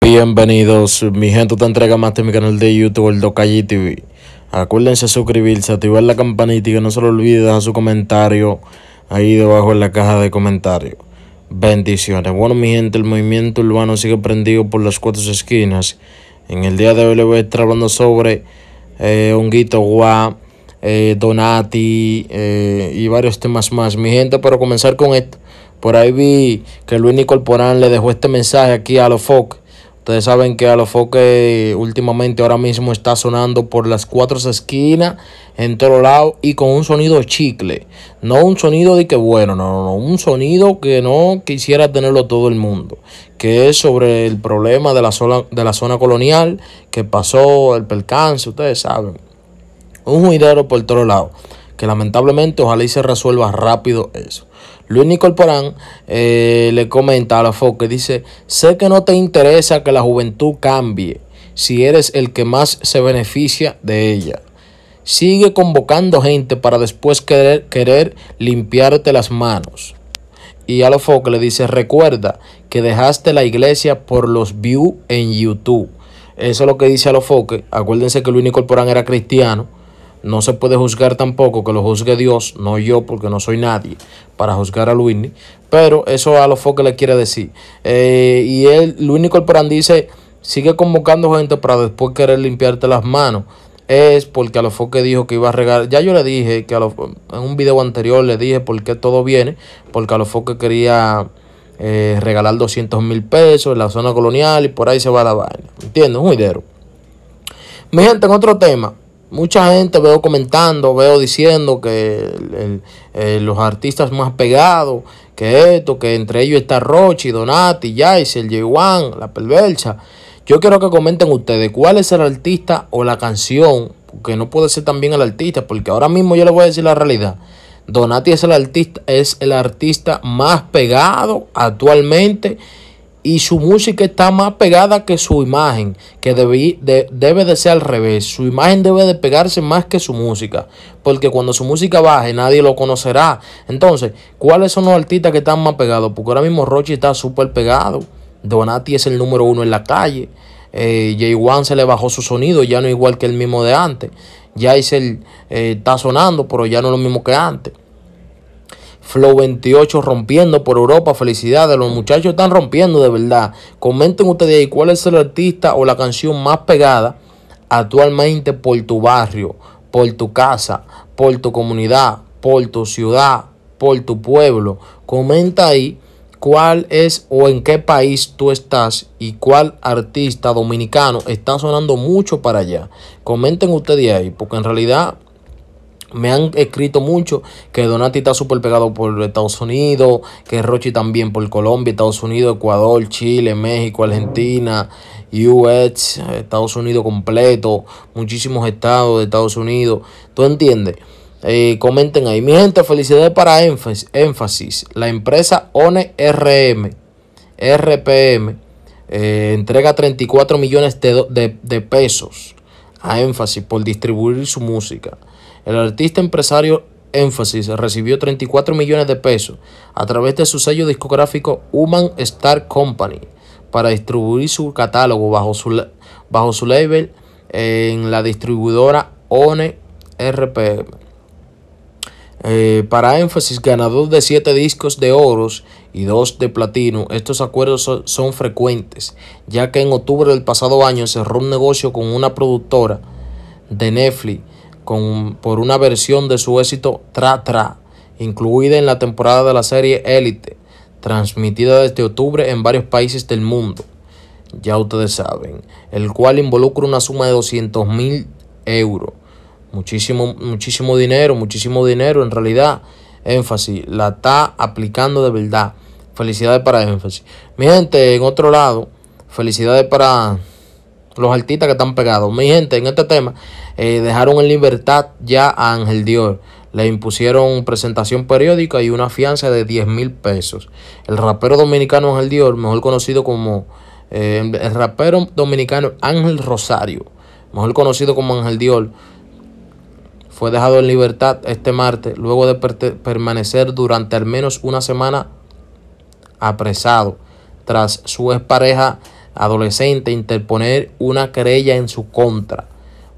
Bienvenidos, mi gente te entrega más de mi canal de YouTube, el Docayi TV. Acuérdense suscribirse, activar la campanita y que no se lo olvide dejar su comentario ahí debajo en la caja de comentarios. Bendiciones. Bueno, mi gente, el movimiento urbano sigue prendido por las cuatro esquinas. En el día de hoy le voy a estar hablando sobre Un eh, guito Guá, eh, Donati eh, y varios temas más. Mi gente, pero comenzar con esto, por ahí vi que Luis Nicolporán le dejó este mensaje aquí a los FOC. Ustedes saben que a los FOC eh, últimamente ahora mismo está sonando por las cuatro esquinas, en todos lados y con un sonido chicle. No un sonido de que bueno, no, no, no, un sonido que no quisiera tenerlo todo el mundo. Que es sobre el problema de la, zona, de la zona colonial, que pasó el percance, ustedes saben. Un juidero por otro lado, Que lamentablemente ojalá y se resuelva rápido eso. Luis Nicolporán eh, le comenta a la que dice, sé que no te interesa que la juventud cambie si eres el que más se beneficia de ella. Sigue convocando gente para después querer, querer limpiarte las manos. Y a la FOC le dice, recuerda que dejaste la iglesia por los views en YouTube. Eso es lo que dice a los foques. Acuérdense que Luis Nicolporán era cristiano no se puede juzgar tampoco que lo juzgue Dios, no yo, porque no soy nadie para juzgar a Luini. Pero eso a los que le quiere decir. Eh, y él, Luini Corporán dice, sigue convocando gente para después querer limpiarte las manos es porque a los Que dijo que iba a regalar... Ya yo le dije que a en un video anterior le dije por qué todo viene, porque a los foques quería eh, regalar 200 mil pesos en la zona colonial y por ahí se va la vaina. ¿Entiendes? Un idero. Mi gente, en otro tema. Mucha gente veo comentando, veo diciendo que eh, los artistas más pegados, que esto, que entre ellos está Rochi, Donati, Jais, el j La Perversa. Yo quiero que comenten ustedes cuál es el artista o la canción, que no puede ser también el artista, porque ahora mismo yo les voy a decir la realidad. Donati es el artista, es el artista más pegado actualmente y su música está más pegada que su imagen, que debe de, debe de ser al revés. Su imagen debe de pegarse más que su música, porque cuando su música baje nadie lo conocerá. Entonces, ¿cuáles son los artistas que están más pegados? Porque ahora mismo Rochi está súper pegado. Donati es el número uno en la calle. Eh, j se le bajó su sonido, ya no igual que el mismo de antes. Ya eh, está sonando, pero ya no es lo mismo que antes. Flow 28 rompiendo por Europa. Felicidades, los muchachos están rompiendo de verdad. Comenten ustedes ahí cuál es el artista o la canción más pegada actualmente por tu barrio, por tu casa, por tu comunidad, por tu ciudad, por tu pueblo. Comenta ahí cuál es o en qué país tú estás y cuál artista dominicano está sonando mucho para allá. Comenten ustedes ahí, porque en realidad me han escrito mucho que Donati está súper pegado por Estados Unidos, que Rochi también por Colombia, Estados Unidos, Ecuador, Chile, México, Argentina, US, Estados Unidos completo, muchísimos estados de Estados Unidos. ¿Tú entiendes? Eh, comenten ahí. Mi gente, felicidades para Énfasis, la empresa ONE RPM, eh, entrega 34 millones de, de pesos a Énfasis por distribuir su música. El artista empresario Énfasis recibió 34 millones de pesos a través de su sello discográfico Human Star Company para distribuir su catálogo bajo su, bajo su label en la distribuidora ONE RPM. Eh, para énfasis, ganador de 7 discos de oros y 2 de platino, estos acuerdos son frecuentes, ya que en octubre del pasado año cerró un negocio con una productora de Netflix con, por una versión de su éxito Tra Tra, incluida en la temporada de la serie Élite, transmitida desde octubre en varios países del mundo, ya ustedes saben, el cual involucra una suma de 200 mil euros. Muchísimo, muchísimo dinero, muchísimo dinero en realidad. Énfasis, la está aplicando de verdad. Felicidades para Énfasis. Mi gente, en otro lado, felicidades para los artistas que están pegados. Mi gente, en este tema, eh, dejaron en libertad ya a Ángel Dior. Le impusieron presentación periódica y una fianza de 10 mil pesos. El rapero dominicano Ángel Dior, mejor conocido como eh, el rapero dominicano Ángel Rosario, mejor conocido como Ángel Dior, fue dejado en libertad este martes luego de permanecer durante al menos una semana apresado tras su expareja adolescente interponer una querella en su contra.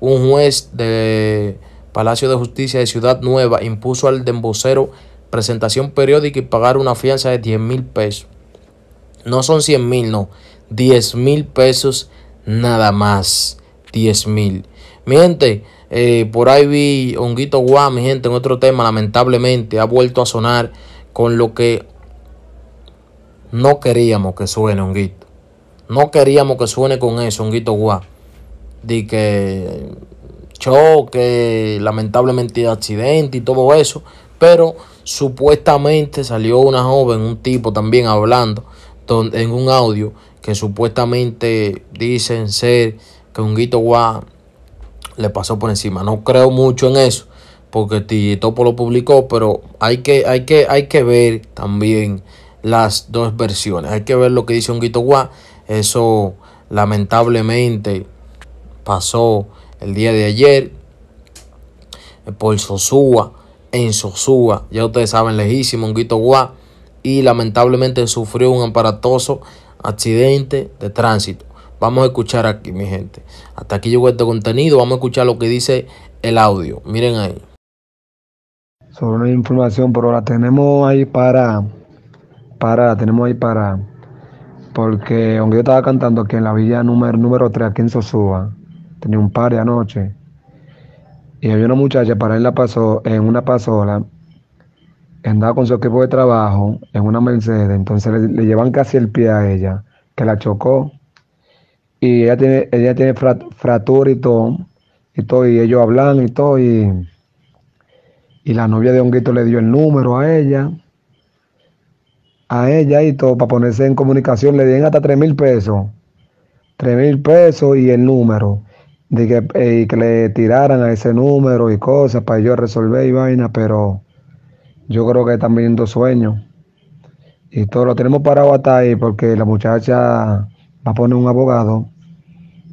Un juez de Palacio de Justicia de Ciudad Nueva impuso al dembocero presentación periódica y pagar una fianza de 10 mil pesos. No son 100 mil, no. 10 mil pesos nada más. 10 mil. Mi gente, eh, por ahí vi Honguito Guam, mi gente, en otro tema, lamentablemente, ha vuelto a sonar con lo que no queríamos que suene Honguito. No queríamos que suene con eso, un guito guá. De que choque, lamentablemente accidente y todo eso. Pero supuestamente salió una joven, un tipo también hablando en un audio que supuestamente dicen ser que un guito guá le pasó por encima. No creo mucho en eso, porque Titopo pues lo publicó, pero hay que, hay que, hay que ver también las dos versiones. Hay que ver lo que dice un guito guá eso lamentablemente pasó el día de ayer por Sosúa, en Sosúa, ya ustedes saben, lejísimo, en Guito Guá, y lamentablemente sufrió un aparatoso accidente de tránsito. Vamos a escuchar aquí, mi gente. Hasta aquí llegó este contenido. Vamos a escuchar lo que dice el audio. Miren ahí. Sobre una información, pero la tenemos ahí para, para, la tenemos ahí para porque Onguito estaba cantando aquí en la villa número, número 3, aquí en Sosúa, tenía un par de anoche. Y había una muchacha para en, la pasó en una pasola, andaba con su equipo de trabajo en una Mercedes, entonces le, llevan casi el pie a ella, que la chocó. Y ella tiene, ella tiene y todo, y ellos hablan y todo, y, la novia de Onguito le dio el número a ella a ella y todo para ponerse en comunicación, le den hasta tres mil pesos. Tres mil pesos y el número. De que, eh, que le tiraran a ese número y cosas para yo resolver y vaina, pero yo creo que están viendo sueños. Y todo lo tenemos parado hasta ahí porque la muchacha va a poner un abogado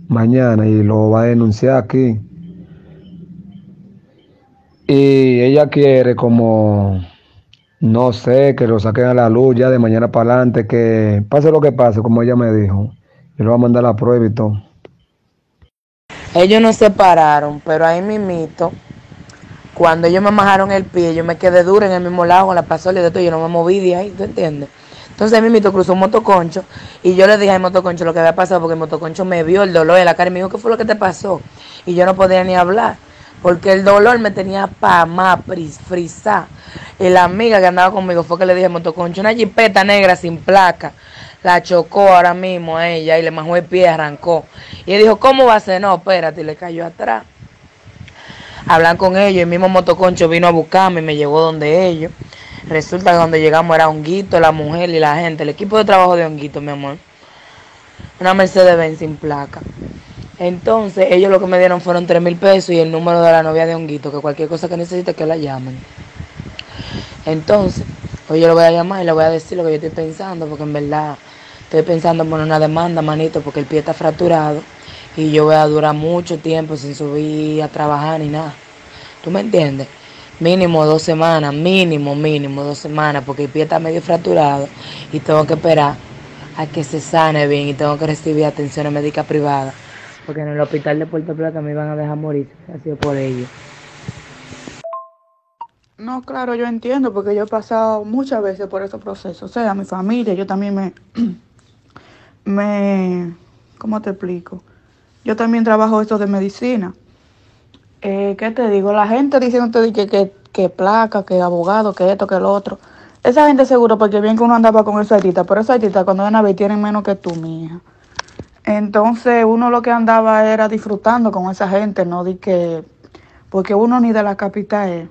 mañana y lo va a denunciar aquí. Y ella quiere como no sé, que lo saquen a la luz ya de mañana para adelante, que pase lo que pase, como ella me dijo. Yo lo voy a mandar la prueba y todo. Ellos nos separaron, pero ahí mito cuando ellos me majaron el pie, yo me quedé dura en el mismo lado con la pasola y de todo, yo no me moví de ahí, ¿tú entiendes? Entonces mi mito cruzó un motoconcho y yo le dije al motoconcho lo que había pasado porque el motoconcho me vio el dolor de la cara y me dijo, ¿qué fue lo que te pasó? Y yo no podía ni hablar porque el dolor me tenía para más frisa. Y la amiga que andaba conmigo fue que le dije, motoconcho, una jipeta negra sin placa. La chocó ahora mismo a ella y le majó el pie, arrancó. Y él dijo, ¿cómo va a ser? No, espérate, y le cayó atrás. Hablan con ellos, el mismo motoconcho vino a buscarme y me llevó donde ellos. Resulta que donde llegamos era Honguito, la mujer y la gente, el equipo de trabajo de Honguito, mi amor. Una Mercedes Benz sin placa. Entonces, ellos lo que me dieron fueron 3 mil pesos y el número de la novia de Honguito, que cualquier cosa que necesite que la llamen. Entonces, hoy pues yo lo voy a llamar y le voy a decir lo que yo estoy pensando, porque en verdad estoy pensando en poner una demanda, manito, porque el pie está fracturado y yo voy a durar mucho tiempo sin subir a trabajar ni nada. ¿Tú me entiendes? Mínimo dos semanas, mínimo, mínimo dos semanas, porque el pie está medio fracturado y tengo que esperar a que se sane bien y tengo que recibir atención médica privada porque en el hospital de Puerto Plata me iban a dejar morir, ha sido por ello. No, claro, yo entiendo, porque yo he pasado muchas veces por esos procesos, o sea, mi familia, yo también me, me, ¿cómo te explico? Yo también trabajo esto de medicina. Eh, ¿Qué te digo? La gente diciendo que, que, que placa, que abogado, que esto, que lo otro. Esa gente seguro, porque bien que uno andaba con esa artista, pero esa artista cuando van a ver tienen menos que tú, mija. Entonces uno lo que andaba era disfrutando con esa gente, no di que, porque uno ni de la capital es,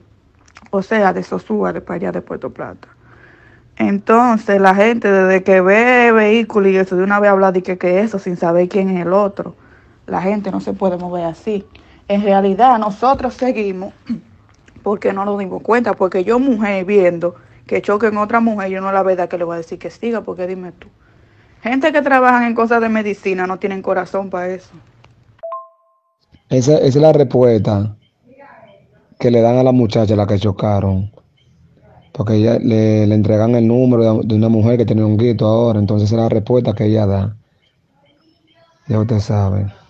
o sea, de Sosúa, de allá de Puerto Plata. Entonces la gente desde que ve vehículos y eso de una vez habla de que, que eso sin saber quién es el otro. La gente no se puede mover así. En realidad nosotros seguimos porque no nos dimos cuenta, porque yo mujer viendo que choquen en otra mujer, yo no la verdad que le voy a decir que siga, porque dime tú. Gente que trabaja en cosas de medicina no tienen corazón para eso. Esa, es la respuesta que le dan a la muchacha la que chocaron. Porque ella, le, entregan el número de, una mujer que tiene un guito ahora. Entonces esa es la respuesta que ella da. Ya usted sabe.